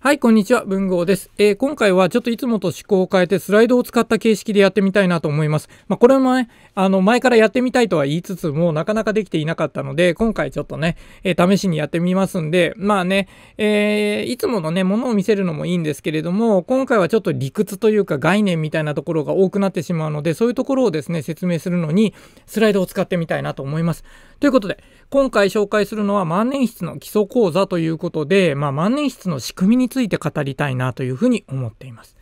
はい、こんにちは。文豪です。えー、今回はちょっといつもと思考を変えてスライドを使った形式でやってみたいなと思います。まあ、これもね、あの、前からやってみたいとは言いつつ、もうなかなかできていなかったので、今回ちょっとね、えー、試しにやってみますんで、まあね、えー、いつものね、ものを見せるのもいいんですけれども、今回はちょっと理屈というか概念みたいなところが多くなってしまうので、そういうところをですね、説明するのに、スライドを使ってみたいなと思います。ということで、今回紹介するのは万年筆の基礎講座ということで、まあ、万年筆の仕組みについて語りたいなというふうに思っています。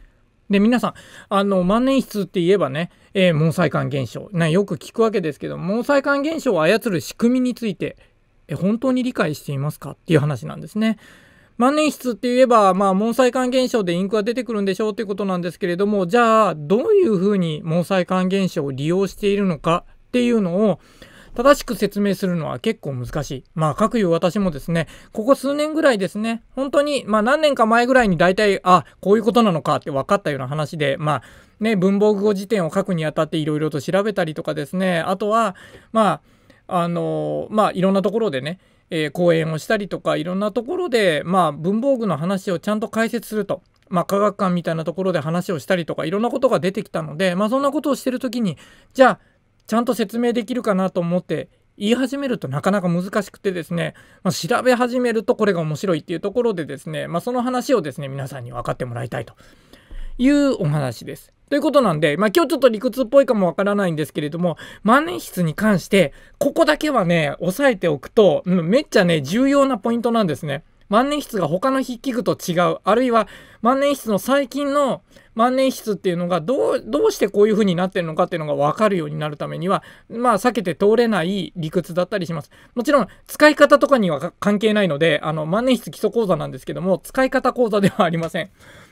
で皆さんあの万年筆って言えばね、えー、毛細管現象なよく聞くわけですけど毛細管現象を操る仕組みについて、えー、本当に理解していますかっていう話なんですね。万年筆って言えば、まあ、毛細管現象でインクが出てくるんでしょうということなんですけれどもじゃあどういうふうに毛細管現象を利用しているのかっていうのを正しく説明するのは結構難しい。まあ、かくいう私もですね、ここ数年ぐらいですね、本当に、まあ何年か前ぐらいに大体、あ、こういうことなのかって分かったような話で、まあ、ね、文房具語辞典を書くにあたっていろいろと調べたりとかですね、あとは、まあ、あの、まあ、いろんなところでね、えー、講演をしたりとか、いろんなところで、まあ、文房具の話をちゃんと解説すると。まあ、科学館みたいなところで話をしたりとかいろんなことが出てきたので、まあ、そんなことをしてる時にじゃあちゃんと説明できるかなと思って言い始めるとなかなか難しくてですね、まあ、調べ始めるとこれが面白いっていうところでですね、まあ、その話をですね皆さんに分かってもらいたいというお話です。ということなんで、まあ、今日ちょっと理屈っぽいかもわからないんですけれども、万年筆に関して、ここだけはね、押さえておくと、めっちゃね、重要なポイントなんですね。万年筆が他の筆記具と違うあるいは万年筆の最近の万年筆っていうのがどうどうしてこういう風になってるのかっていうのが分かるようになるためにはまあ避けて通れない理屈だったりしますもちろん使い方とかには関係ないのであの万年筆基礎講座なんですけども使い方講座ではありません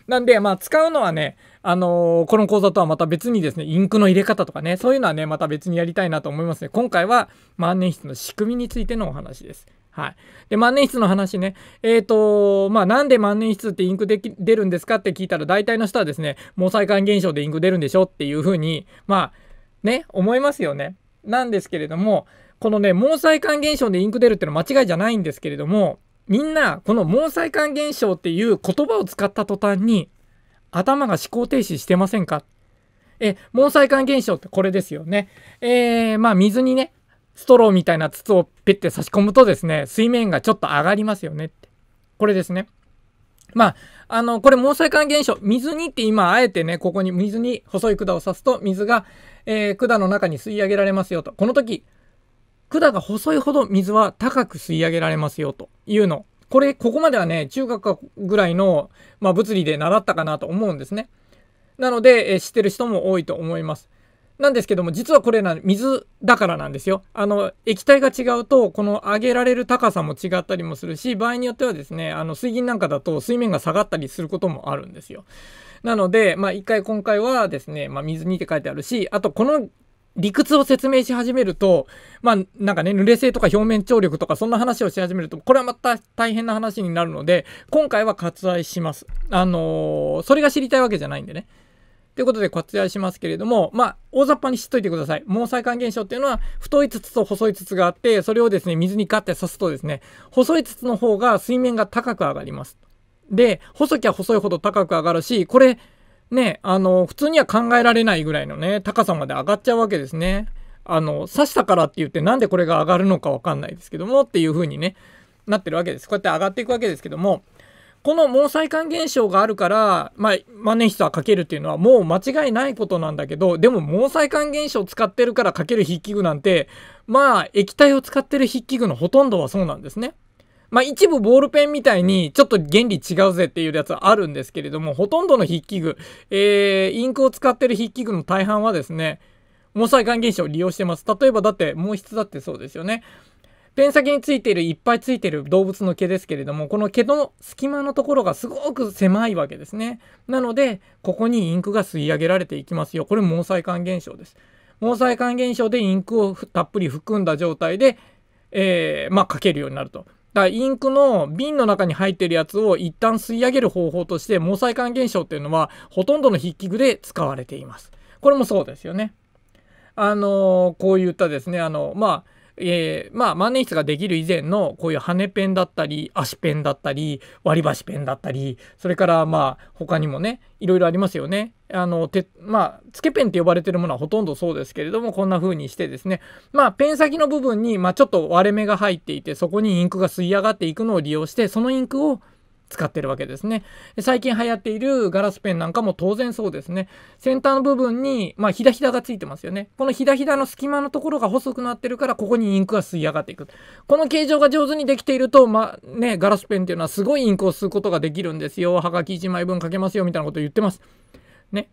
なんでまあ使うのはねあのー、この講座とはまた別にですねインクの入れ方とかねそういうのはねまた別にやりたいなと思いますね今回は万年筆の仕組みについてのお話ですはい。で、万年筆の話ね。えっ、ー、と、まあ、なんで万年筆ってインクでき出るんですかって聞いたら、大体の人はですね、毛細管現象でインク出るんでしょっていうふうに、まあ、ね、思いますよね。なんですけれども、このね、毛細管現象でインク出るってのは間違いじゃないんですけれども、みんな、この毛細管現象っていう言葉を使った途端に、頭が思考停止してませんかえ、毛細管現象ってこれですよね。えー、まあ、水にね、ストローみたいな筒をピッて差し込むとですね、水面がちょっと上がりますよねって。これですね。まあ、あの、これ毛細管現象、水にって今、あえてね、ここに水に細い管を刺すと、水が、えー、管の中に吸い上げられますよと。この時、管が細いほど水は高く吸い上げられますよというの。これ、ここまではね、中学ぐらいの、まあ、物理で習ったかなと思うんですね。なので、えー、知ってる人も多いと思います。なんですけども、実はこれ水だからなんですよ。あの、液体が違うと、この上げられる高さも違ったりもするし、場合によってはですね、あの、水銀なんかだと水面が下がったりすることもあるんですよ。なので、まあ一回今回はですね、まあ水にって書いてあるし、あとこの理屈を説明し始めると、まあ、なんかね、濡れ性とか表面張力とか、そんな話をし始めると、これはまた大変な話になるので、今回は割愛します。あのー、それが知りたいわけじゃないんでね。ということで割愛しますけれども、まあ、大雑把に知っといてください。毛細管現象っていうのは、太い筒と細い筒があって、それをですね、水にガッて刺すとですね、細い筒の方が水面が高く上がります。で、細きゃ細いほど高く上がるし、これ、ね、あの、普通には考えられないぐらいのね、高さまで上がっちゃうわけですね。あの、刺したからって言って、なんでこれが上がるのかわかんないですけども、っていう風にね、なってるわけです。こうやって上がっていくわけですけども、この毛細管現象があるから、まあ、万年筆は書けるっていうのはもう間違いないことなんだけどでも毛細管現象を使ってるから書ける筆記具なんてまあ液体を使ってる筆記具のほとんどはそうなんですね。まあ、一部ボールペンみたいにちょっと原理違うぜっていうやつはあるんですけれどもほとんどの筆記具、えー、インクを使ってる筆記具の大半はですね毛細管現象を利用してます。例えばだって毛筆だってそうですよね。ペン先についているいっぱいついている動物の毛ですけれども、この毛の隙間のところがすごく狭いわけですね。なので、ここにインクが吸い上げられていきますよ。これ毛細管現象です。毛細管現象でインクをたっぷり含んだ状態で、えー、まあ、書けるようになると。だからインクの瓶の中に入っているやつを一旦吸い上げる方法として毛細管現象っていうのはほとんどの筆記具で使われています。これもそうですよね。あのー、こういったですね、あの、まあ、えー、まあ万年筆ができる以前のこういう羽ペンだったり足ペンだったり割り箸ペンだったりそれからまあ他にもねいろいろありますよね。あのてまあつけペンって呼ばれてるものはほとんどそうですけれどもこんな風にしてですねまあペン先の部分に、まあ、ちょっと割れ目が入っていてそこにインクが吸い上がっていくのを利用してそのインクを使ってるわけですね。最近流行っているガラスペンなんかも当然そうですね。先端の部分に、まあ、ひだひだがついてますよね。このひだひだの隙間のところが細くなってるから、ここにインクが吸い上がっていく。この形状が上手にできていると、まあ、ね、ガラスペンっていうのはすごいインクを吸うことができるんですよ。はがき1枚分書けますよ、みたいなことを言ってます。ね。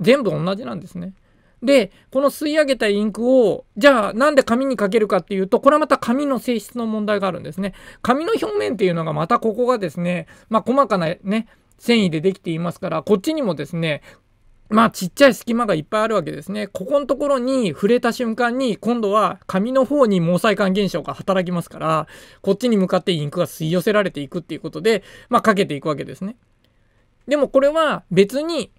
全部同じなんですね。で、この吸い上げたインクを、じゃあなんで紙にかけるかっていうと、これはまた紙の性質の問題があるんですね。紙の表面っていうのがまたここがですね、まあ細かなね、繊維でできていますから、こっちにもですね、まあちっちゃい隙間がいっぱいあるわけですね。ここのところに触れた瞬間に今度は紙の方に毛細管現象が働きますから、こっちに向かってインクが吸い寄せられていくっていうことで、まあかけていくわけですね。でもこれは別に、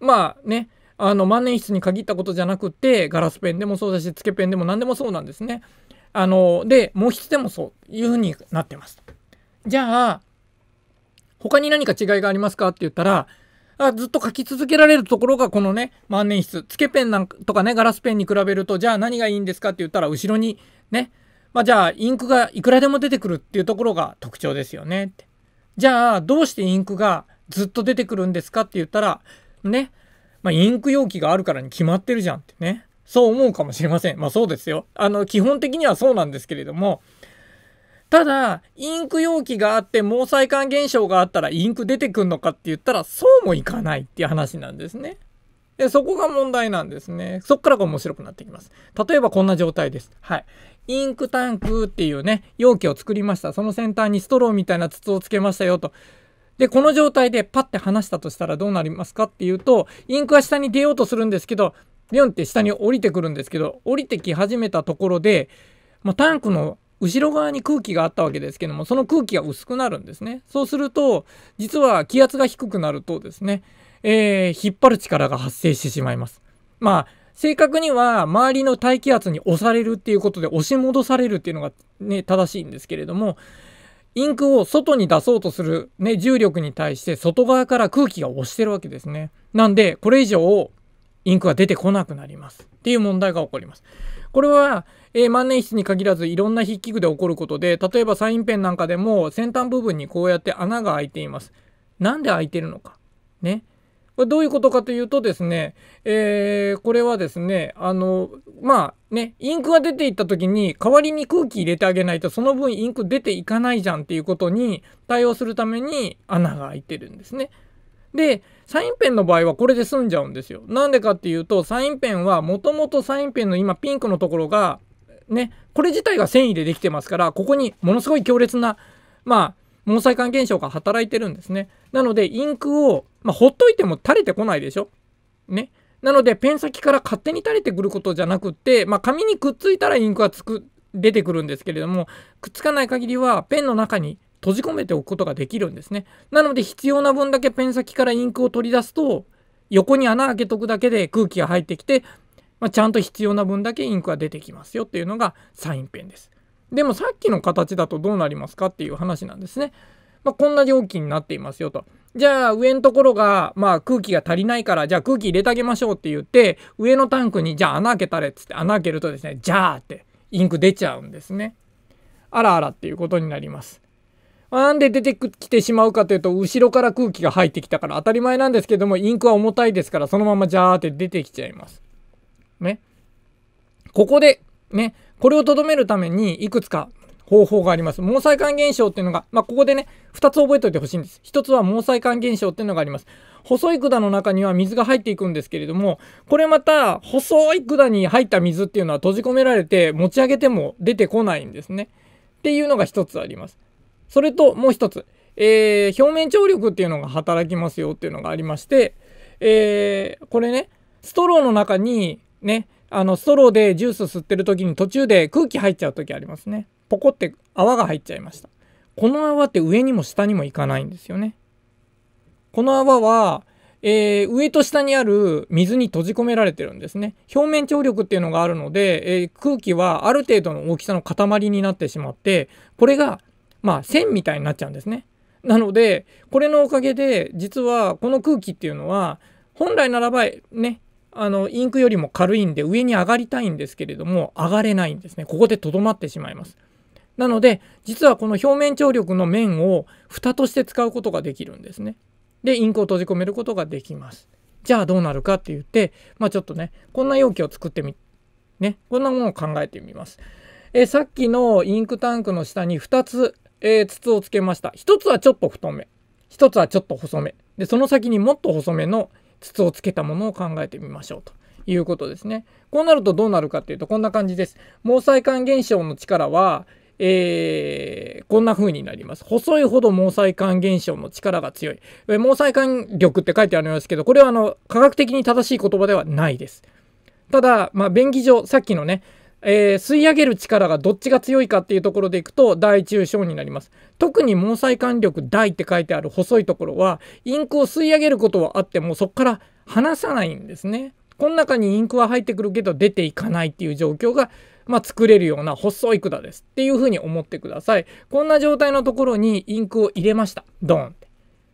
まあね、あの万年筆に限ったことじゃなくてガラスペンでもそうだしつけペンでも何でもそうなんですね。あので毛筆でもそういうふうになってます。じゃあ他に何か違いがありますかって言ったらあずっと書き続けられるところがこのね万年筆つけペンなんかとかねガラスペンに比べるとじゃあ何がいいんですかって言ったら後ろにねまあじゃあインクがいくらでも出てくるっていうところが特徴ですよねって。じゃあどうしてインクがずっと出てくるんですかって言ったらねまあ、インク容器があるからに決まってるじゃんってね。そう思うかもしれません。まあそうですよ。あの、基本的にはそうなんですけれども、ただ、インク容器があって、毛細管現象があったらインク出てくんのかって言ったら、そうもいかないっていう話なんですね。で、そこが問題なんですね。そっからが面白くなってきます。例えばこんな状態です。はい。インクタンクっていうね、容器を作りました。その先端にストローみたいな筒をつけましたよと。で、この状態でパッて離したとしたらどうなりますかっていうと、インクは下に出ようとするんですけど、ビュンって下に降りてくるんですけど、降りてき始めたところで、まあ、タンクの後ろ側に空気があったわけですけども、その空気が薄くなるんですね。そうすると、実は気圧が低くなるとですね、えー、引っ張る力が発生してしまいます。まあ、正確には周りの大気圧に押されるっていうことで押し戻されるっていうのがね、正しいんですけれども、インクを外に出そうとする、ね、重力に対して外側から空気が押してるわけですね。なんでこれ以上インクが出てこなくなりますっていう問題が起こります。これは、えー、万年筆に限らずいろんな筆記具で起こることで例えばサインペンなんかでも先端部分にこうやって穴が開いています。なんで開いてるのか。ね。これどういうことかというとですね、えー、これはですね、あの、まあね、インクが出ていった時に代わりに空気入れてあげないとその分インク出ていかないじゃんっていうことに対応するために穴が開いてるんですね。で、サインペンの場合はこれで済んじゃうんですよ。なんでかっていうと、サインペンはもともとサインペンの今ピンクのところが、ね、これ自体が繊維でできてますから、ここにものすごい強烈な、まあ、毛細管現象が働いてるんですね。なので、インクを、まあ、ほっといても垂れてこないでしょね。なので、ペン先から勝手に垂れてくることじゃなくって、まあ、紙にくっついたらインクがつく、出てくるんですけれども、くっつかない限りは、ペンの中に閉じ込めておくことができるんですね。なので、必要な分だけペン先からインクを取り出すと、横に穴開けとくだけで空気が入ってきて、まあ、ちゃんと必要な分だけインクが出てきますよっていうのがサインペンです。でもさっきの形だとどうなりますかっていう話なんですね。まあ、こんな容器になっていますよと。じゃあ上のところが、まあ、空気が足りないからじゃあ空気入れてあげましょうって言って上のタンクにじゃあ穴開けたれっつって穴開けるとですねじゃあってインク出ちゃうんですね。あらあらっていうことになります。なんで出てきてしまうかというと後ろから空気が入ってきたから当たり前なんですけどもインクは重たいですからそのままジャーって出てきちゃいます。ね。ここでねこれをとどめるためにいくつか方法があります。毛細管現象っていうのが、まあ、ここでね、2つ覚えておいてほしいんです。1つは毛細管現象っていうのがあります。細い管の中には水が入っていくんですけれども、これまた細い管に入った水っていうのは閉じ込められて持ち上げても出てこないんですね。っていうのが1つあります。それともう1つ、えー、表面張力っていうのが働きますよっていうのがありまして、えー、これね、ストローの中にね、あのストローでジュース吸ってる時に途中で空気入っちゃう時ありますねポコって泡が入っちゃいましたこの泡って上にも下にもいかないんですよねこの泡は、えー、上と下にある水に閉じ込められてるんですね表面張力っていうのがあるので、えー、空気はある程度の大きさの塊になってしまってこれがまあ線みたいになっちゃうんですねなのでこれのおかげで実はこの空気っていうのは本来ならばねあのインクよりも軽いんで上に上がりたいんですけれども上がれないんですねここでとどまってしまいますなので実はこの表面張力の面を蓋として使うことができるんですねでインクを閉じ込めることができますじゃあどうなるかって言ってまあちょっとねこんな容器を作ってみねこんなものを考えてみますえさっきのインクタンクの下に2つ、えー、筒をつけました1つはちょっと太め1つはちょっと細めでその先にもっと細めの筒をつけたものを考えてみましょうということですね。こうなるとどうなるかっていうとこんな感じです。毛細管現象の力は、えー、こんな風になります。細いほど毛細管現象の力が強い。毛細管力って書いてありますけど、これはあの科学的に正しい言葉ではないです。ただ、まあ、便宜上、さっきのね、えー、吸い上げる力がどっちが強いかっていうところでいくと、大中小になります。特に毛細管力大って書いてある細いところはインクを吸い上げることはあってもそこから離さないんですね。この中にインクは入ってくるけど出ていかないっていう状況が、まあ、作れるような細い管ですっていうふうに思ってください。こんな状態のところにインクを入れました。ドンって。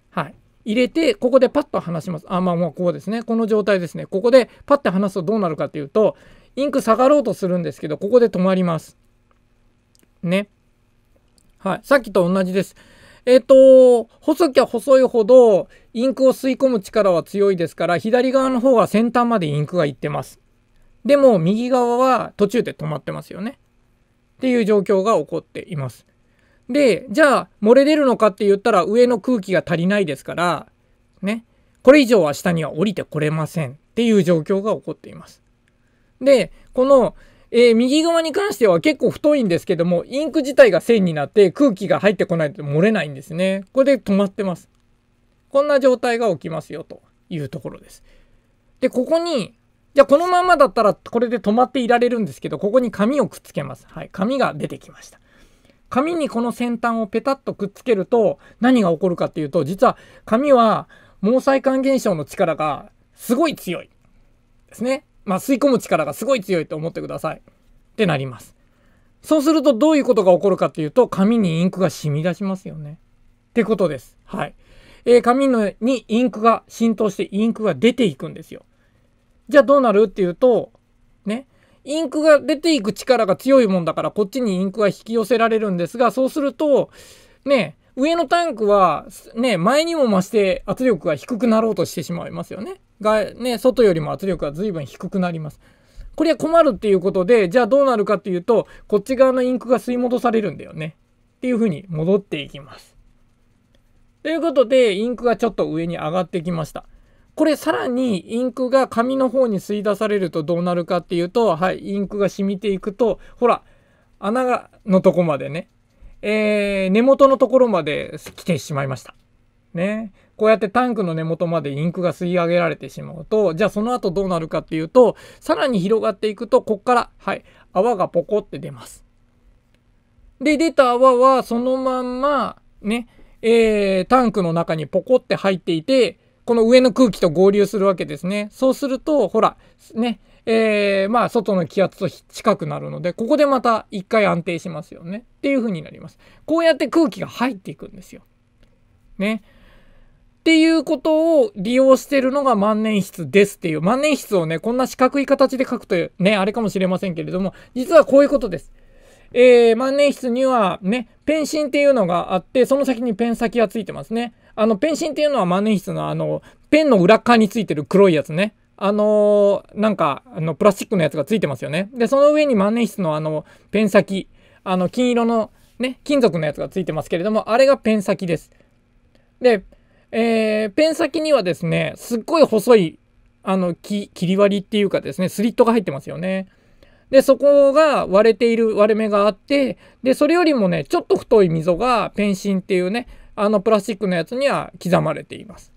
はい。入れて、ここでパッと離します。あ、まあもうここですね。この状態ですね。ここでパッて離すとどうなるかっていうと、インク下がろうとするんですけど、ここで止まります。ね。はい。さっきと同じです。えっ、ー、と、細きゃ細いほどインクを吸い込む力は強いですから、左側の方が先端までインクがいってます。でも、右側は途中で止まってますよね。っていう状況が起こっています。で、じゃあ、漏れ出るのかって言ったら上の空気が足りないですから、ね。これ以上は下には降りてこれませんっていう状況が起こっています。で、このえー、右側に関しては結構太いんですけども、インク自体が線になって空気が入ってこないと漏れないんですね。これで止まってます。こんな状態が起きますよというところです。で、ここに、じゃあこのままだったらこれで止まっていられるんですけど、ここに紙をくっつけます。はい、紙が出てきました。紙にこの先端をペタッとくっつけると何が起こるかっていうと、実は紙は毛細管現象の力がすごい強いですね。まあ、吸い込む力がすごい強いと思ってください。ってなります。そうするとどういうことが起こるかというと、紙にインクが染み出しますよね。ってことです。はい。えー、紙のにインクが浸透してインクが出ていくんですよ。じゃあどうなるっていうと、ね。インクが出ていく力が強いもんだからこっちにインクが引き寄せられるんですが、そうすると、ね、上のタンクは、ね、前にも増して圧力が低くなろうとしてしまいますよね。が、ね、外よりも圧力が随分低くなります。これは困るっていうことで、じゃあどうなるかっていうと、こっち側のインクが吸い戻されるんだよね。っていうふうに戻っていきます。ということで、インクがちょっと上に上がってきました。これさらにインクが紙の方に吸い出されるとどうなるかっていうと、はい、インクが染みていくと、ほら、穴がのとこまでね、えー、根元のところまで来てしまいました。ね。こうやってタンクの根元までインクが吸い上げられてしまうと、じゃあその後どうなるかっていうと、さらに広がっていくと、こっから、はい、泡がポコって出ます。で、出た泡はそのまんま、ね、えー、タンクの中にポコって入っていて、この上の空気と合流するわけですね。そうすると、ほら、ね、えー、まあ、外の気圧と近くなるので、ここでまた一回安定しますよね。っていう風になります。こうやって空気が入っていくんですよ。ね。っていうことを利用してるのが万年筆ですっていう。万年筆をね、こんな四角い形で書くというね、あれかもしれませんけれども、実はこういうことです。えー、万年筆にはね、ペンシンっていうのがあって、その先にペン先がついてますね。あの、ペンシンっていうのは万年筆のあの、ペンの裏側についてる黒いやつね。あのー、なんか、あの、プラスチックのやつがついてますよね。で、その上に万年筆のあの、ペン先、あの、金色のね、金属のやつがついてますけれども、あれがペン先です。で、えー、ペン先にはですね、すっごい細い、あの、切り割りっていうかですね、スリットが入ってますよね。で、そこが割れている割れ目があって、で、それよりもね、ちょっと太い溝がペン芯っていうね、あのプラスチックのやつには刻まれています。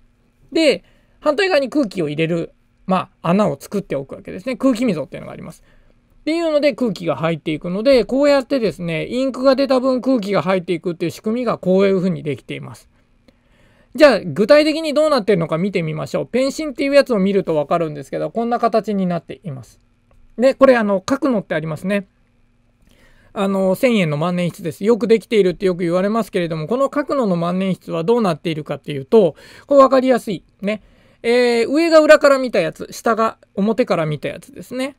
で、反対側に空気を入れるまあ、穴を作っておくわけですね。空気溝っていうのがあります。っていうので空気が入っていくので、こうやってですね、インクが出た分空気が入っていくっていう仕組みがこういうふうにできています。じゃあ、具体的にどうなってるのか見てみましょう。ペンシンっていうやつを見るとわかるんですけど、こんな形になっています。で、これ、あの、書くのってありますね。あの、1000円の万年筆です。よくできているってよく言われますけれども、この角野の万年筆はどうなっているかっていうと、これ分かりやすい。ね。えー、上が裏から見たやつ、下が表から見たやつですね。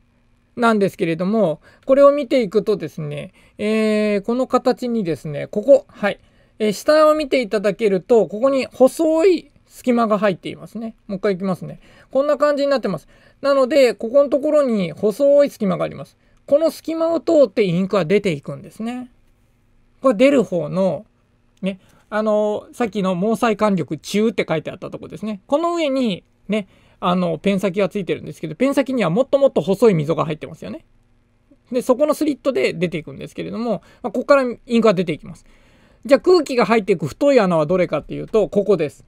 なんですけれども、これを見ていくとですね、えー、この形にですね、ここ、はい、えー、下を見ていただけると、ここに細い隙間が入っていますね。もう一回いきますね。こんな感じになってます。なので、ここのところに細い隙間があります。この隙間を通ってインクは出ていくんですね。これ出る方の、ね、あの、さっきの毛細管力中って書いてあったとこですね。この上に、ね、あの、ペン先がついてるんですけど、ペン先にはもっともっと細い溝が入ってますよね。で、そこのスリットで出ていくんですけれども、まあ、ここからインクが出ていきます。じゃあ空気が入っていく太い穴はどれかっていうと、ここです。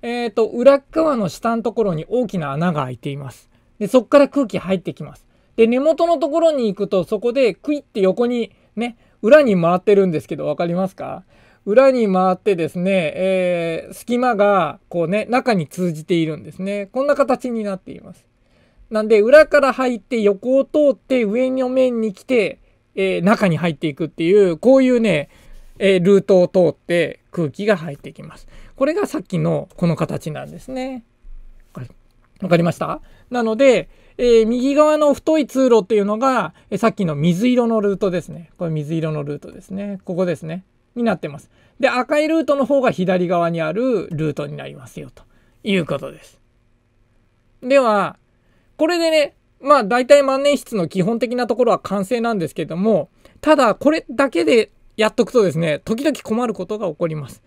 えっ、ー、と、裏側の下のところに大きな穴が開いています。で、そこから空気入ってきます。で、根元のところに行くと、そこでクイッて横にね、裏に回ってるんですけど、分かりますか裏に回ってですね、えー、隙間がこうね、中に通じているんですね。こんな形になっています。なんで、裏から入って横を通って上の面に来て、えー、中に入っていくっていう、こういうね、えー、ルートを通って空気が入ってきます。これがさっきのこの形なんですね。わかりましたなので、えー、右側の太い通路っていうのが、えさっきの水色のルートですね。これ水色のルートですね。ここですね。になってます。で、赤いルートの方が左側にあるルートになりますよ、ということです。では、これでね、まあ大体万年筆の基本的なところは完成なんですけども、ただこれだけでやっとくとですね、時々困ることが起こります。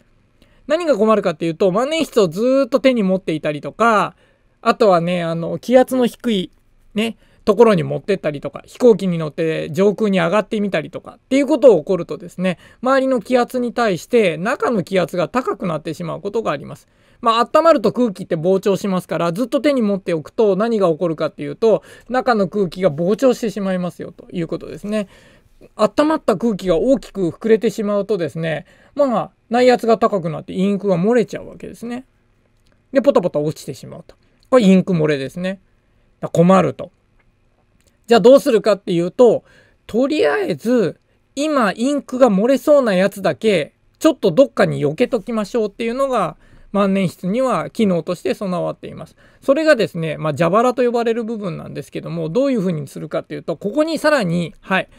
何が困るかっていうと、万年筆をずっと手に持っていたりとか、あとはね、あの、気圧の低い、ね、ところに持ってったりとか飛行機に乗って上空に上がってみたりとかっていうことを起こるとですね周りの気圧に対して中の気圧が高くなってしまうことがあります。まあ温まると空気って膨張しますからずっと手に持っておくと何が起こるかっていうと中の空気が膨張してしまいますよということですね。温まった空気が大きく膨れてしまうとですねまあ内圧が高くなってインクが漏れちゃうわけですね。でポタポタ落ちてしまうと。これインク漏れですね。困ると。じゃあどうするかっていうと、とりあえず、今インクが漏れそうなやつだけ、ちょっとどっかに避けときましょうっていうのが、万年筆には機能として備わっています。それがですね、まあ、蛇腹と呼ばれる部分なんですけども、どういうふうにするかっていうと、ここにさらに、はい、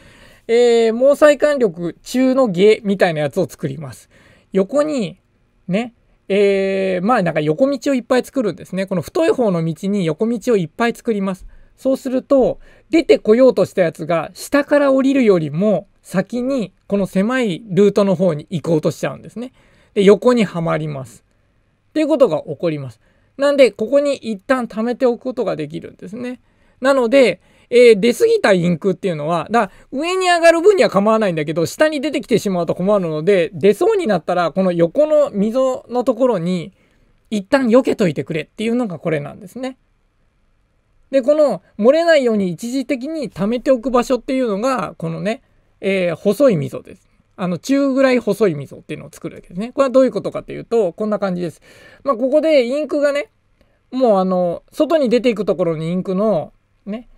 えー、毛細管力中の下みたいなやつを作ります。横に、ね、えー、まあなんか横道をいっぱい作るんですね。この太い方の道に横道をいっぱい作ります。そうすると出てこようとしたやつが下から降りるよりも先にこの狭いルートの方に行こうとしちゃうんですね。で横にはまります。っていうことが起こります。なんでここに一旦貯めておくことができるんですね。なので、えー、出過ぎたインクっていうのは、だ上に上がる分には構わないんだけど、下に出てきてしまうと困るので、出そうになったら、この横の溝のところに、一旦避けといてくれっていうのがこれなんですね。で、この漏れないように一時的に溜めておく場所っていうのが、このね、えー、細い溝です。あの、中ぐらい細い溝っていうのを作るわけですね。これはどういうことかというと、こんな感じです。まあ、ここでインクがね、もうあの、外に出ていくところにインクの、ね、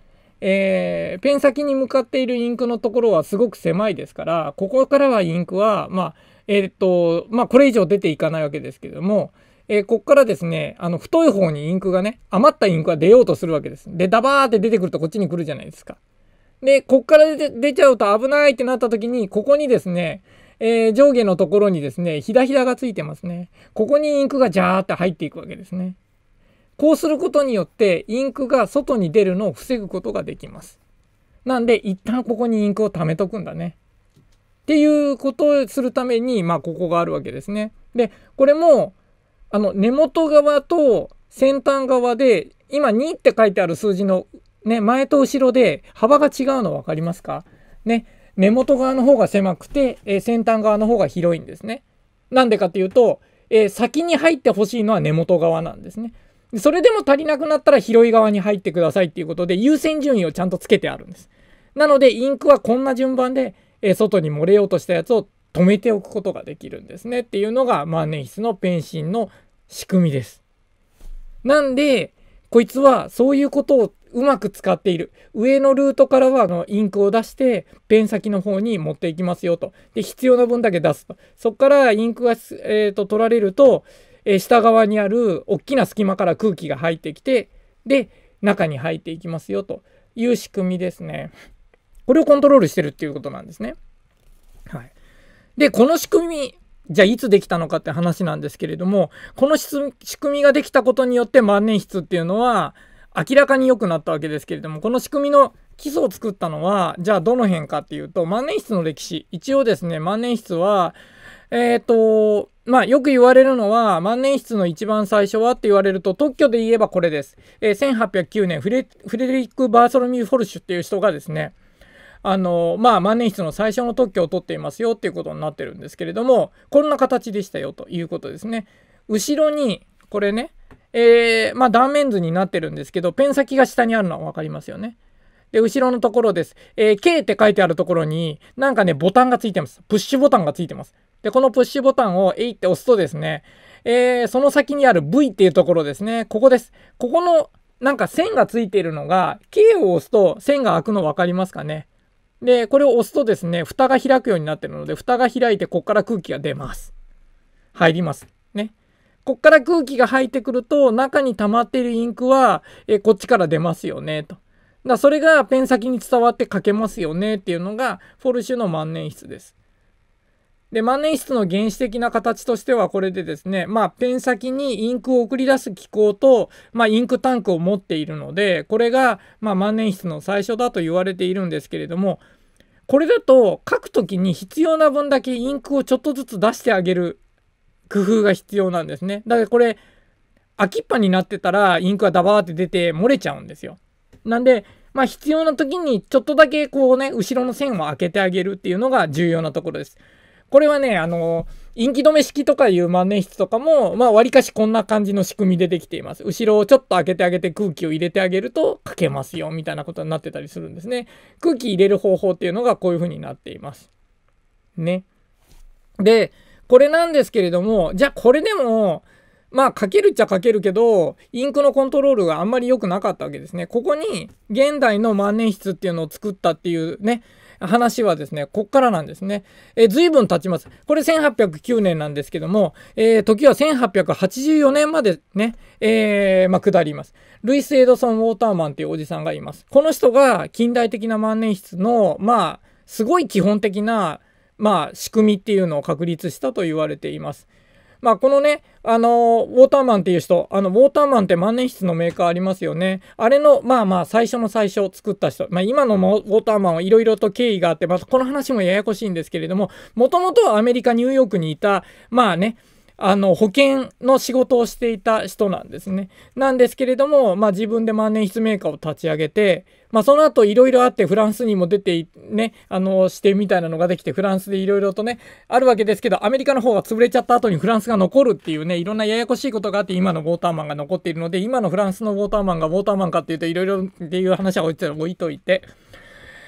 えー、ペン先に向かっているインクのところはすごく狭いですから、ここからはインクは、まあ、えー、っと、まあ、これ以上出ていかないわけですけども、えー、こっからですね、あの、太い方にインクがね、余ったインクが出ようとするわけです。で、ダバーって出てくるとこっちに来るじゃないですか。で、こっから出ちゃうと危ないってなった時に、ここにですね、えー、上下のところにですね、ひだひだがついてますね。ここにインクがジャーって入っていくわけですね。こうすることによって、インクが外に出るのを防ぐことができます。なんで、一旦ここにインクを貯めとくんだね。っていうことをするために、まあ、ここがあるわけですね。で、これも、あの、根元側と先端側で、今2って書いてある数字のね、前と後ろで幅が違うの分かりますかね、根元側の方が狭くて、えー、先端側の方が広いんですね。なんでかっていうと、えー、先に入ってほしいのは根元側なんですね。それでも足りなくなったら広い側に入ってくださいっていうことで優先順位をちゃんとつけてあるんです。なのでインクはこんな順番で、え外に漏れようとしたやつを止めておくことができるんですねっていうのが万年筆のペンシンの仕組みです。なんで、こいつはそういうことをうまく使っている。上のルートからはあのインクを出して、ペン先の方に持っていきますよと。で、必要な分だけ出すと。そこからインクが、えーと、取られると、えー、下側にある大きな隙間から空気が入ってきて、で、中に入っていきますよという仕組みですね。これをコントロールしてるっていうことなんですね。はい。で、この仕組み、じゃあいつできたのかって話なんですけれども、この仕組みができたことによって万年筆っていうのは明らかに良くなったわけですけれども、この仕組みの基礎を作ったのは、じゃあどの辺かっていうと、万年筆の歴史。一応ですね、万年筆は、えっ、ー、と、まあよく言われるのは、万年筆の一番最初はって言われると、特許で言えばこれです。えー、1809年フレ、フレデリック・バーソロミュー・フォルシュっていう人がですね、あのまあ万年筆の最初の特許を取っていますよっていうことになってるんですけれどもこんな形でしたよということですね。後ろにこれね、えー、まあ、断面図になってるんですけどペン先が下にあるのは分かりますよね。で、後ろのところです。えー、K って書いてあるところに、なんかね、ボタンがついてます。プッシュボタンがついてます。で、このプッシュボタンを、えいって押すとですね、えー、その先にある V っていうところですね、ここです。ここの、なんか線がついているのが、K を押すと線が開くの分かりますかね。で、これを押すとですね、蓋が開くようになってるので、蓋が開いて、ここから空気が出ます。入ります。ね。こっから空気が入ってくると、中に溜まっているインクは、えこっちから出ますよね、と。だそれがペン先に伝わって書けますよね、っていうのが、フォルシュの万年筆です。で、万年筆の原始的な形としてはこれでですね、まあ、ペン先にインクを送り出す機構と、まあ、インクタンクを持っているので、これが、まあ、万年筆の最初だと言われているんですけれども、これだと書くときに必要な分だけインクをちょっとずつ出してあげる工夫が必要なんですね。だからこれ空きっぱになってたらインクがダバーって出て漏れちゃうんですよ。なんで、まあ必要な時にちょっとだけこうね、後ろの線を開けてあげるっていうのが重要なところです。これはね、あの、陰気止め式とかいう万年筆とかも、まあ、割かしこんな感じの仕組みでできています。後ろをちょっと開けてあげて空気を入れてあげると書けますよ、みたいなことになってたりするんですね。空気入れる方法っていうのがこういう風になっています。ね。で、これなんですけれども、じゃあこれでも、まあ書けるっちゃ書けるけど、インクのコントロールがあんまり良くなかったわけですね。ここに現代の万年筆っていうのを作ったっていうね、話はですね、こっからなんですね。えー、随分経ちます。これ1809年なんですけども、えー、時は1884年までね、えー、まあ、下ります。ルイス・エドソン・ウォーターマンというおじさんがいます。この人が近代的な万年筆の、まあ、すごい基本的な、まあ、仕組みっていうのを確立したと言われています。まあ、このね、あのウォーターマンっていう人、あの、ウォーターマンって万年筆のメーカーありますよね。あれの、まあまあ、最初の最初作った人、まあ、今のウォーターマンはいろいろと経緯があって、またこの話もややこしいんですけれども、もともとアメリカ・ニューヨークにいた、まあね、あの保険の仕事をしていた人なんですね。なんですけれども、まあ、自分で万年筆メーカーを立ち上げてまあ、その後いろいろあってフランスにも出てね、あの、視点みたいなのができてフランスでいろいろとね、あるわけですけど、アメリカの方が潰れちゃった後にフランスが残るっていうね、いろんなややこしいことがあって今のウォーターマンが残っているので、今のフランスのウォーターマンがウォーターマンかっていうといろいろっていう話は置いといて、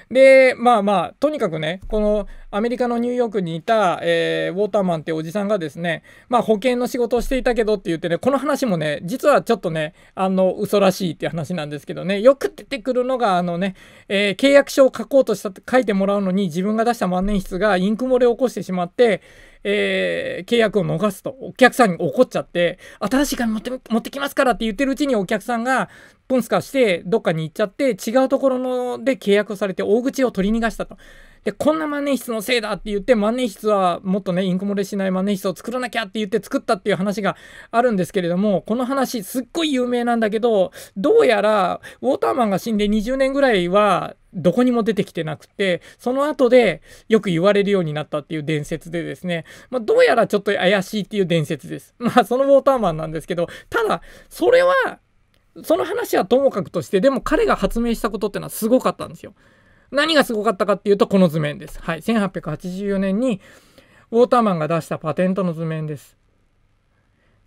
で、まあまあ、とにかくね、このアメリカのニューヨークにいた、えー、ウォーターマンっておじさんがですね、まあ、保険の仕事をしていたけどって言ってね、この話もね、実はちょっとね、あの、嘘らしいって話なんですけどね、よく出てくるのが、あのね、えー、契約書を書こうとしたって書いてもらうのに、自分が出した万年筆がインク漏れを起こしてしまって、えー、契約を逃すと、お客さんに怒っちゃって、新しい紙持って、持ってきますからって言ってるうちにお客さんが、ポンスカして、どっかに行っちゃって、違うところので契約されて、大口を取り逃がしたと。で、こんな万年筆のせいだって言って、万年筆はもっとね、インク漏れしない万年筆を作らなきゃって言って作ったっていう話があるんですけれども、この話すっごい有名なんだけど、どうやらウォーターマンが死んで20年ぐらいはどこにも出てきてなくて、その後でよく言われるようになったっていう伝説でですね、まあ、どうやらちょっと怪しいっていう伝説です。まあそのウォーターマンなんですけど、ただ、それは、その話はともかくとして、でも彼が発明したことってのはすごかったんですよ。何がすごかったかっていうとこの図面です。はい、1884年にウォーターマンが出したパテントの図面です。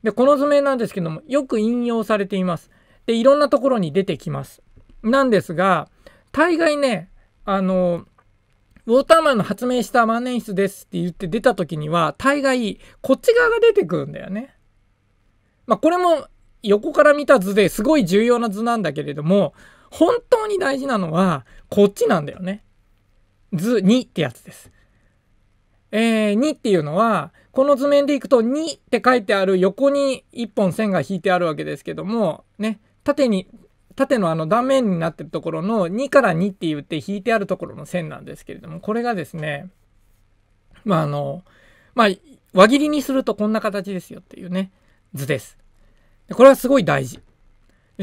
で、この図面なんですけども、よく引用されています。で、いろんなところに出てきます。なんですが、大概ね、あの、ウォーターマンの発明した万年筆ですって言って出た時には、大概、こっち側が出てくるんだよね。まあ、これも横から見た図ですごい重要な図なんだけれども、本当に大事なのは、こっちなんだよね。図2ってやつです。えー、2っていうのは、この図面でいくと2って書いてある横に1本線が引いてあるわけですけども、ね、縦に、縦のあの断面になってるところの2から2って言って引いてあるところの線なんですけれども、これがですね、まああの、まあ、輪切りにするとこんな形ですよっていうね、図です。これはすごい大事。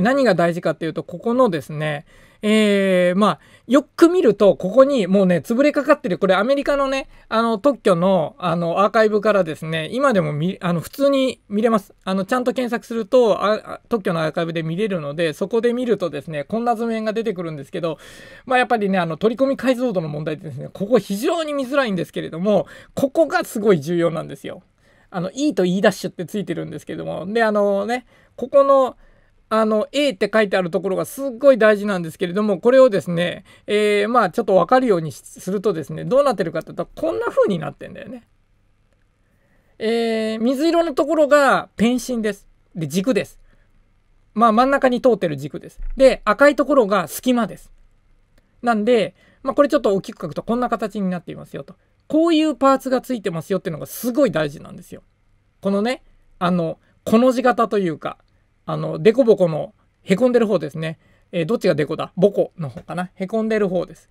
何が大事かっていうと、ここのですね、えー、まあ、よく見ると、ここにもうね、潰れかかってる、これアメリカのね、あの、特許の、あの、アーカイブからですね、今でも見、あの、普通に見れます。あの、ちゃんと検索すると、特許のアーカイブで見れるので、そこで見るとですね、こんな図面が出てくるんですけど、まあ、やっぱりね、あの、取り込み解像度の問題でですね、ここ非常に見づらいんですけれども、ここがすごい重要なんですよ。あの、E と E ダッシュってついてるんですけども、で、あのね、ここの、あの A って書いてあるところがすっごい大事なんですけれどもこれをですね、えー、まあちょっと分かるようにするとですねどうなってるかっていうとこんな風になってんだよね。えー、水色のところがペンシンです。で軸です。まあ真ん中に通ってる軸です。で赤いところが隙間です。なんで、まあ、これちょっと大きく書くとこんな形になっていますよと。こういうパーツがついてますよっていうのがすごい大事なんですよ。このねあのこの字型というかあの、デコボコの凹んでる方ですね。えー、どっちがデコだボコの方かな。凹んでる方です。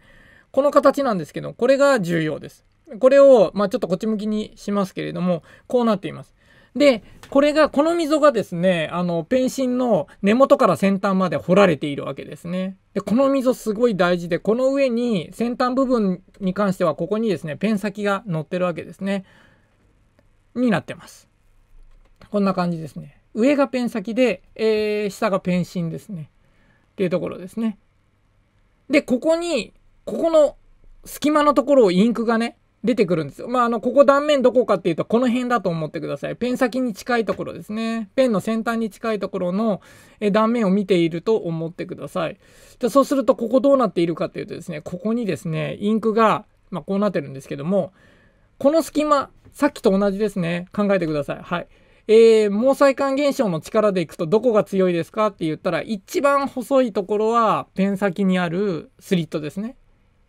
この形なんですけど、これが重要です。これを、まあ、ちょっとこっち向きにしますけれども、こうなっています。で、これが、この溝がですね、あの、ペンシンの根元から先端まで掘られているわけですね。で、この溝すごい大事で、この上に先端部分に関しては、ここにですね、ペン先が乗ってるわけですね。になってます。こんな感じですね。上がペン先で、えー、下がペン芯ですね。っていうところですね。で、ここに、ここの隙間のところをインクがね、出てくるんですよ。まあ、あの、ここ断面どこかっていうと、この辺だと思ってください。ペン先に近いところですね。ペンの先端に近いところの断面を見ていると思ってください。じゃそうすると、ここどうなっているかっていうとですね、ここにですね、インクが、まあ、こうなってるんですけども、この隙間、さっきと同じですね。考えてください。はい。えー、毛細管現象の力でいくとどこが強いですかって言ったら、一番細いところはペン先にあるスリットですね。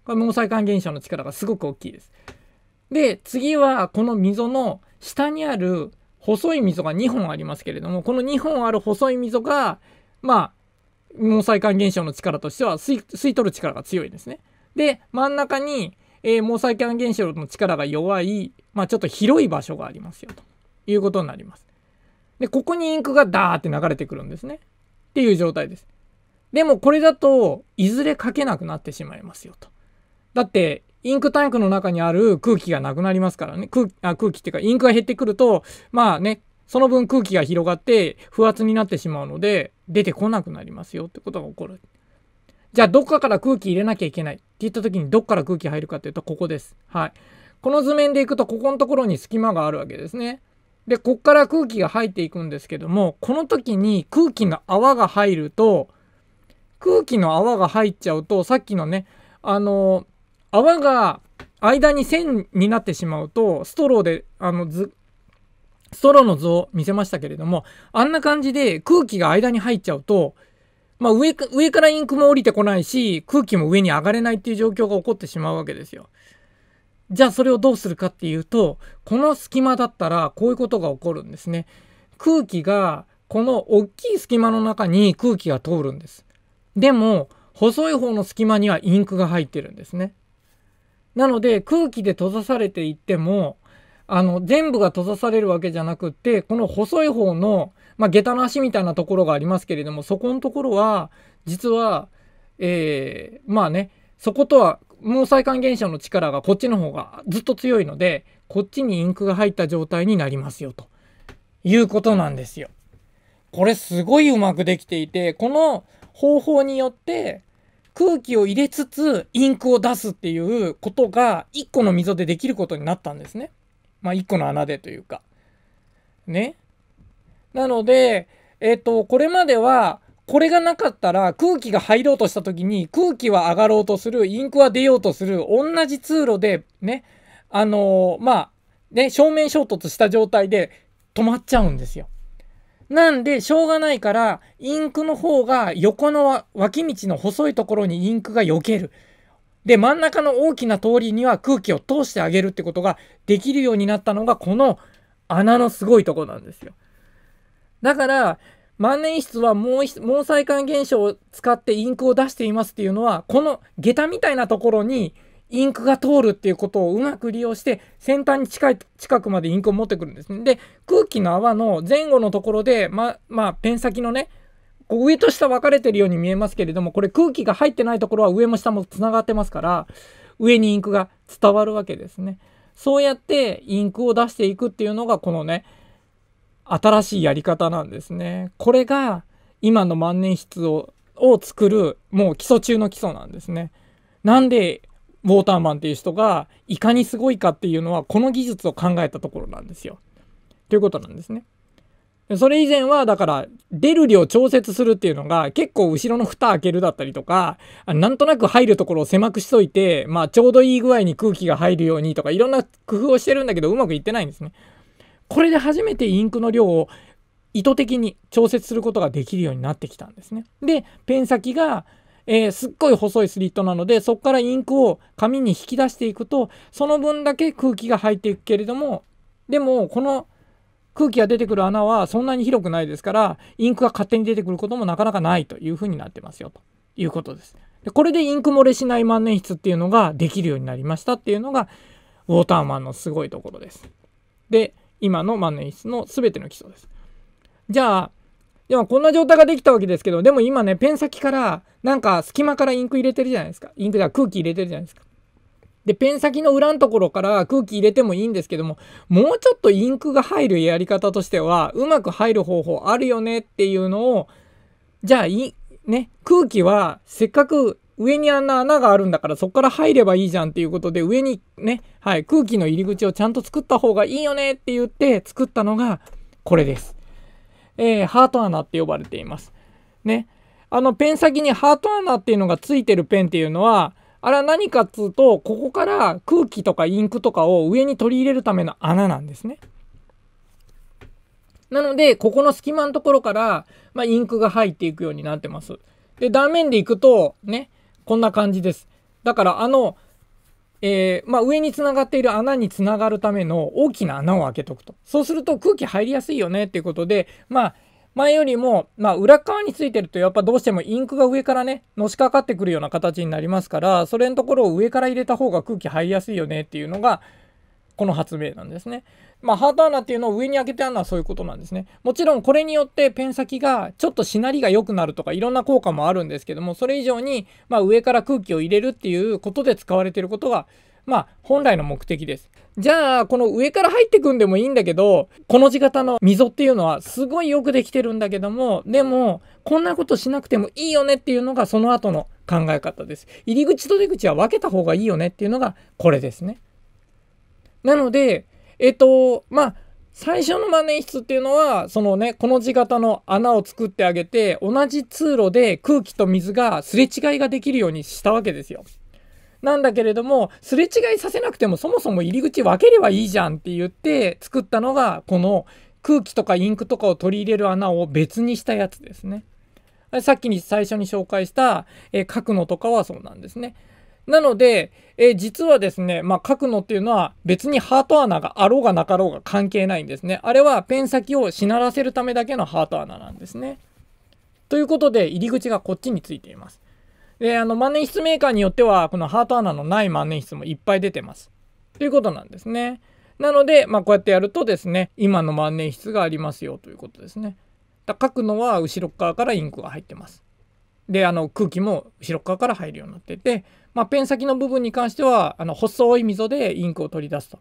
これ毛細管現象の力がすごく大きいです。で、次はこの溝の下にある細い溝が2本ありますけれども、この2本ある細い溝が、まあ、毛細管現象の力としては吸い吸い取る力が強いですね。で、真ん中に、えー、毛細管現象の力が弱い、まあ、ちょっと広い場所がありますよということになります。で、ここにインクがダーって流れてくるんですね。っていう状態です。でもこれだといずれ書けなくなってしまいますよと。だってインクタンクの中にある空気がなくなりますからね。空あ空気っていうかインクが減ってくるとまあねその分空気が広がって不圧になってしまうので出てこなくなりますよってことが起こる。じゃあどっかから空気入れなきゃいけないって言った時にどっから空気入るかっていうとここです。はい。この図面でいくとここのところに隙間があるわけですね。で、こっから空気が入っていくんですけども、この時に空気の泡が入ると、空気の泡が入っちゃうと、さっきのね、あの、泡が間に線になってしまうと、ストローで、あの、ず、ストローの図を見せましたけれども、あんな感じで空気が間に入っちゃうと、まあ上、上からインクも降りてこないし、空気も上に上がれないっていう状況が起こってしまうわけですよ。じゃあそれをどうするかっていうと、この隙間だったらこういうことが起こるんですね。空気が、この大きい隙間の中に空気が通るんです。でも、細い方の隙間にはインクが入ってるんですね。なので、空気で閉ざされていっても、あの、全部が閉ざされるわけじゃなくって、この細い方の、まあ、下駄の足みたいなところがありますけれども、そこのところは、実は、えー、まあね、そことは毛細管現象の力がこっちの方がずっと強いのでこっちにインクが入った状態になりますよということなんですよ。これすごいうまくできていてこの方法によって空気を入れつつインクを出すっていうことが1個の溝でできることになったんですね。まあ1個の穴でというか。ね。なので、えっ、と、これまではこれがなかったら空気が入ろうとした時に空気は上がろうとするインクは出ようとする同じ通路でねあのー、まあね正面衝突した状態で止まっちゃうんですよ。なんでしょうがないからインクの方が横の脇道の細いところにインクが避ける。で真ん中の大きな通りには空気を通してあげるってことができるようになったのがこの穴のすごいとこなんですよ。だから万年筆は毛毛細管現象を使ってインクを出していますっていうのはこの下駄みたいなところにインクが通るっていうことをうまく利用して先端に近い近くまでインクを持ってくるんですね。で空気の泡の前後のところでままあペン先のねこう上と下分かれてるように見えますけれどもこれ空気が入ってないところは上も下もつながってますから上にインクが伝わるわけですね。そうやってインクを出していくっていうのがこのね新しいやり方なんですね。これが今の万年筆をを作るもう基礎中の基礎なんですね。なんでウォーターマンっていう人がいかにすごいかっていうのはこの技術を考えたところなんですよ。ということなんですね。それ以前はだから出る量調節するっていうのが結構後ろの蓋開けるだったりとかなんとなく入るところを狭くしといてまあちょうどいい具合に空気が入るようにとかいろんな工夫をしてるんだけどうまくいってないんですね。これで初めてインクの量を意図的に調節することができるようになってきたんですね。で、ペン先が、えー、すっごい細いスリットなので、そこからインクを紙に引き出していくと、その分だけ空気が入っていくけれども、でも、この空気が出てくる穴はそんなに広くないですから、インクが勝手に出てくることもなかなかないというふうになってますよ、ということです。でこれでインク漏れしない万年筆っていうのができるようになりましたっていうのが、ウォーターマンのすごいところです。で、今の万年筆の全ての基礎です。じゃあ、でもこんな状態ができたわけですけど、でも今ね、ペン先から、なんか隙間からインク入れてるじゃないですか。インクが空気入れてるじゃないですか。で、ペン先の裏のところから空気入れてもいいんですけども、もうちょっとインクが入るやり方としては、うまく入る方法あるよねっていうのを、じゃあ、ね、空気はせっかく上にあんな穴があるんだからそこから入ればいいじゃんっていうことで上にね、はい、空気の入り口をちゃんと作った方がいいよねって言って作ったのがこれです。えー、ハート穴って呼ばれています。ね。あのペン先にハート穴っていうのがついてるペンっていうのはあれは何かっつうとここから空気とかインクとかを上に取り入れるための穴なんですね。なのでここの隙間のところから、まあ、インクが入っていくようになってます。で断面でいくとねこんな感じです。だからあの、えー、まあ、上につながっている穴につながるための大きな穴を開けとくと。そうすると空気入りやすいよねっていうことで、まあ、前よりも、まあ、裏側についてるとやっぱどうしてもインクが上からねのしかかってくるような形になりますからそれのところを上から入れた方が空気入りやすいよねっていうのがこの発明なんですね。まあ、ハート穴っていうのを上に開けてあるのはそういうことなんですね。もちろんこれによってペン先がちょっとしなりが良くなるとかいろんな効果もあるんですけども、それ以上に、まあ、上から空気を入れるっていうことで使われていることが、まあ、本来の目的です。じゃあ、この上から入ってくんでもいいんだけど、この字型の溝っていうのはすごいよくできてるんだけども、でも、こんなことしなくてもいいよねっていうのがその後の考え方です。入り口と出口は分けた方がいいよねっていうのがこれですね。なので、えっと、まあ、最初の万年筆っていうのは、そのね、この字型の穴を作ってあげて、同じ通路で空気と水がすれ違いができるようにしたわけですよ。なんだけれども、すれ違いさせなくてもそもそも入り口分ければいいじゃんって言って作ったのが、この空気とかインクとかを取り入れる穴を別にしたやつですね。さっきに最初に紹介した、えー、書くのとかはそうなんですね。なので、えー、実はですね、まあ、書くのっていうのは別にハート穴があろうがなかろうが関係ないんですね。あれはペン先をしならせるためだけのハート穴なんですね。ということで、入り口がこっちについています。で、あの、万年筆メーカーによっては、このハート穴のない万年筆もいっぱい出てます。ということなんですね。なので、まあ、こうやってやるとですね、今の万年筆がありますよということですね。だ書くのは後ろ側からインクが入ってます。で、あの、空気も後ろ側から入るようになってて、まあ、ペン先の部分に関しては、あの、細い溝でインクを取り出すと。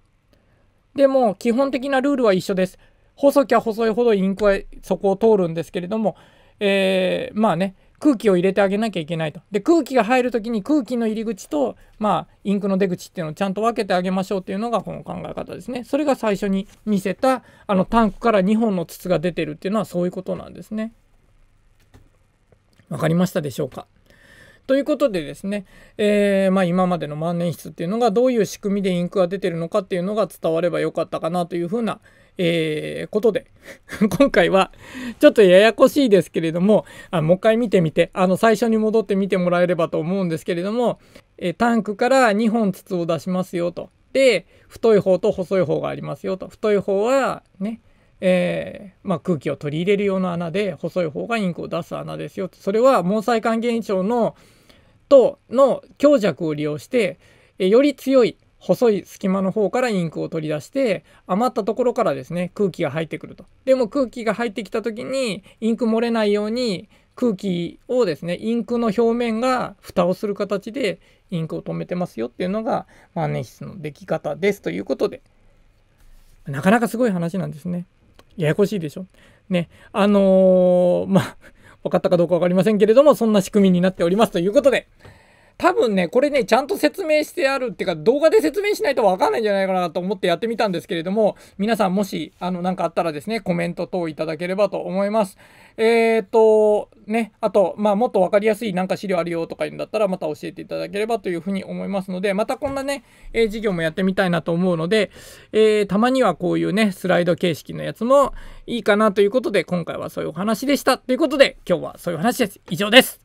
でも、基本的なルールは一緒です。細きゃ細いほどインクはそこを通るんですけれども、えー、まあね、空気を入れてあげなきゃいけないと。で、空気が入る時に空気の入り口と、まあ、インクの出口っていうのをちゃんと分けてあげましょうっていうのがこの考え方ですね。それが最初に見せた、あの、タンクから2本の筒が出てるっていうのはそういうことなんですね。わかりましたでしょうかということでですね、えー、まあ、今までの万年筆っていうのがどういう仕組みでインクが出てるのかっていうのが伝わればよかったかなというふうな、えー、ことで 今回はちょっとややこしいですけれどもあもう一回見てみてあの最初に戻って見てもらえればと思うんですけれども、えー、タンクから2本筒を出しますよと。で太い方と細い方がありますよと。太い方はねえー、まあ、空気を取り入れるような穴で細い方がインクを出す穴ですよそれは毛細管現象のとの強弱を利用して、えより強い細い隙間の方からインクを取り出して余ったところからですね空気が入ってくると。でも空気が入ってきた時にインク漏れないように空気をですねインクの表面が蓋をする形でインクを止めてますよっていうのが万年筆の出来方ですということでなかなかすごい話なんですね。ややこしいでしょ。ね、あのー、まあ、分かったかどうか分かりませんけれども、そんな仕組みになっておりますということで、多分ね、これね、ちゃんと説明してあるっていうか、動画で説明しないとわかんないんじゃないかなと思ってやってみたんですけれども、皆さんもし、あの、なんかあったらですね、コメント等いただければと思います。えっ、ー、と、ね、あと、まあ、もっと分かりやすいなんか資料あるよとか言うんだったら、また教えていただければというふうに思いますので、またこんなね、えー、授業もやってみたいなと思うので、えー、たまにはこういうね、スライド形式のやつもいいかなということで、今回はそういうお話でした。ということで、今日はそういう話です。以上です。